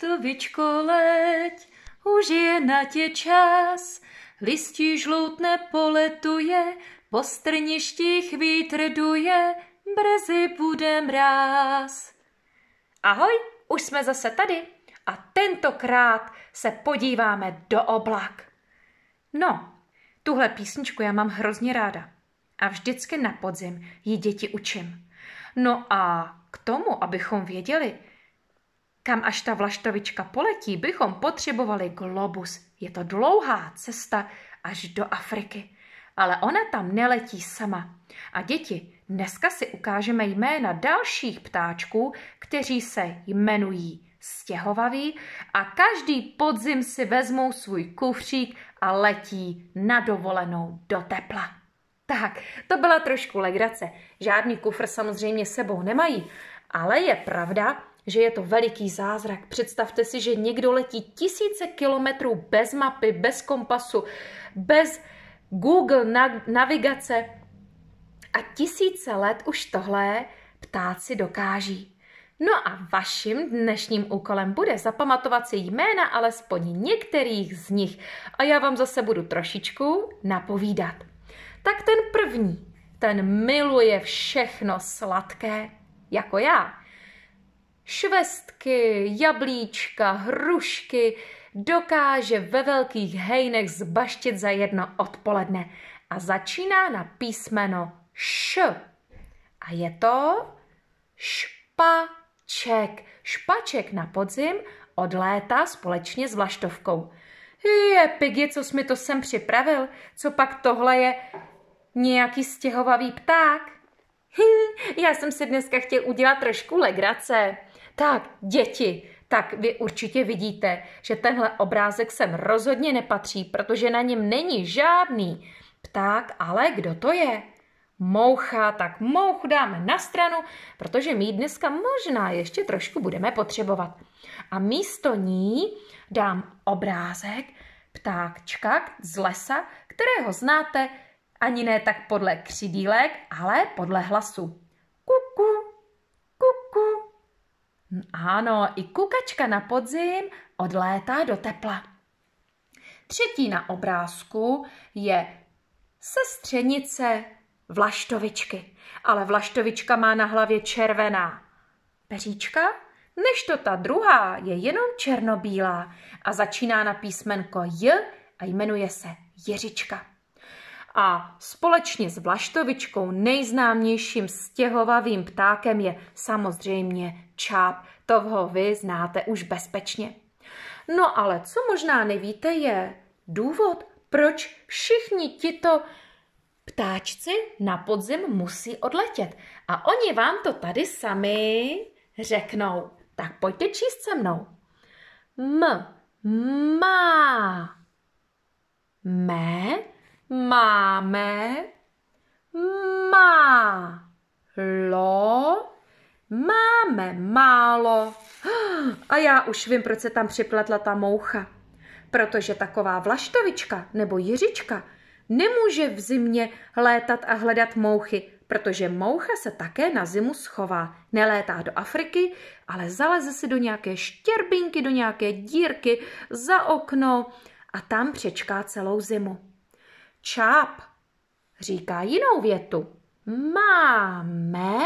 to leď, už je na tě čas. Listí žloutne poletuje, po strništích vítr duje, brzy bude mráz. Ahoj, už jsme zase tady a tentokrát se podíváme do oblak. No, tuhle písničku já mám hrozně ráda a vždycky na podzim ji děti učím. No a k tomu, abychom věděli, kam až ta vlaštovička poletí, bychom potřebovali globus. Je to dlouhá cesta až do Afriky. Ale ona tam neletí sama. A děti, dneska si ukážeme jména dalších ptáčků, kteří se jmenují stěhovaví a každý podzim si vezmou svůj kufřík a letí na dovolenou do tepla. Tak, to byla trošku legrace. Žádný kufr samozřejmě sebou nemají, ale je pravda, že je to veliký zázrak. Představte si, že někdo letí tisíce kilometrů bez mapy, bez kompasu, bez Google navigace a tisíce let už tohle ptáci dokáží. No a vaším dnešním úkolem bude zapamatovat si jména alespoň některých z nich a já vám zase budu trošičku napovídat. Tak ten první, ten miluje všechno sladké, jako já švestky, jablíčka, hrušky dokáže ve velkých hejnech zbaštit za jedno odpoledne a začíná na písmeno š. A je to špaček. Špaček na podzim od léta společně s vlaštovkou. Je, pigi, co jsi mi to sem připravil? Co pak tohle je nějaký stěhovavý pták? Hm, já jsem si dneska chtěl udělat trošku legrace. Tak, děti, tak vy určitě vidíte, že tenhle obrázek sem rozhodně nepatří, protože na něm není žádný pták, ale kdo to je? Moucha, tak mouchu dáme na stranu, protože my dneska možná ještě trošku budeme potřebovat. A místo ní dám obrázek ptáčka z lesa, kterého znáte ani ne tak podle křidílek, ale podle hlasu. Ano, i kukačka na podzim odlétá do tepla. Třetí na obrázku je sestřenice vlaštovičky. Ale vlaštovička má na hlavě červená peříčka, než to ta druhá je jenom černobílá a začíná na písmenko J a jmenuje se Jiřička a společně s vlaštovičkou nejznámějším stěhovavým ptákem je samozřejmě čáp. To ho vy znáte už bezpečně. No ale co možná nevíte je důvod, proč všichni tito ptáčci na podzim musí odletět. A oni vám to tady sami řeknou. Tak pojďte číst se mnou. M, má, mé, máme, málo, lo, máme málo. A já už vím, proč se tam připletla ta moucha. Protože taková vlaštovička nebo jiřička nemůže v zimě létat a hledat mouchy, protože moucha se také na zimu schová. Nelétá do Afriky, ale zaleze si do nějaké štěrbinky, do nějaké dírky za okno a tam přečká celou zimu čáp říká jinou větu. Máme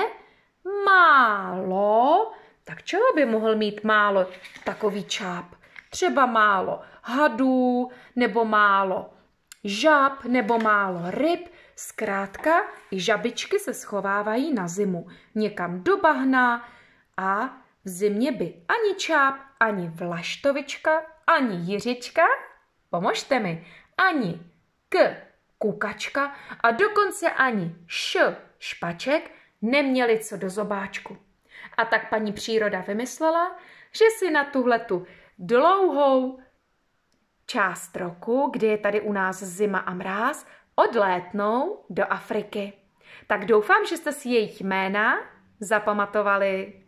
málo. Tak čeho by mohl mít málo takový čáp? Třeba málo hadů, nebo málo žab, nebo málo ryb. Zkrátka, i žabičky se schovávají na zimu, někam do bahna a v zimě by ani čáp, ani vlaštovička, ani jiřička, pomožte mi, ani k kukačka a dokonce ani š špaček neměli co do zobáčku. A tak paní příroda vymyslela, že si na tuhletu dlouhou část roku, kdy je tady u nás zima a mráz, odlétnou do Afriky. Tak doufám, že jste si jejich jména zapamatovali